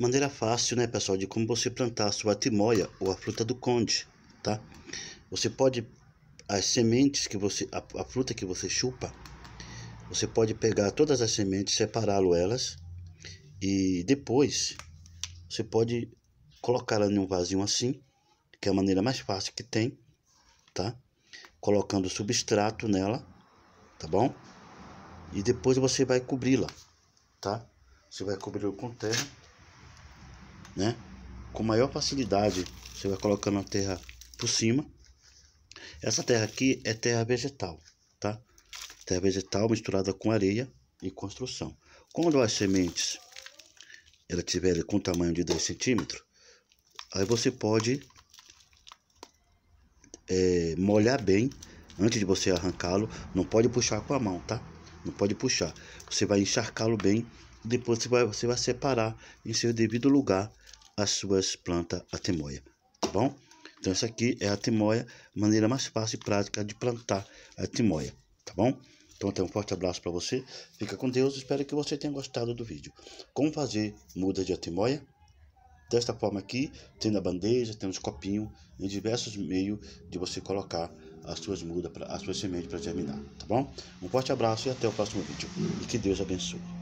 Maneira fácil, né, pessoal, de como você plantar a sua timóia ou a fruta do conde, tá? Você pode as sementes que você a, a fruta que você chupa, você pode pegar todas as sementes, separá-lo elas e depois você pode colocá-la em um vasinho assim, que é a maneira mais fácil que tem, tá? Colocando substrato nela, tá bom? E depois você vai cobri-la, tá? Você vai cobri-la com terra né? Com maior facilidade, você vai colocando a terra por cima. Essa terra aqui é terra vegetal, tá? Terra vegetal misturada com areia e construção. Quando as sementes ela tiver com tamanho de 10 centímetros, aí você pode é, molhar bem antes de você arrancá-lo. Não pode puxar com a mão, tá? Não pode puxar. Você vai encharcá-lo bem depois você vai, você vai separar em seu devido lugar as suas plantas a tá bom? Então, essa aqui é a temoia, maneira mais fácil e prática de plantar a temoia, tá bom? Então, até um forte abraço para você. Fica com Deus. Espero que você tenha gostado do vídeo. Como fazer muda de atimóia? Desta forma aqui, tem na bandeja, tem os copinhos, em diversos meios de você colocar as suas mudas, as suas sementes para germinar, tá bom? Um forte abraço e até o próximo vídeo. E que Deus abençoe.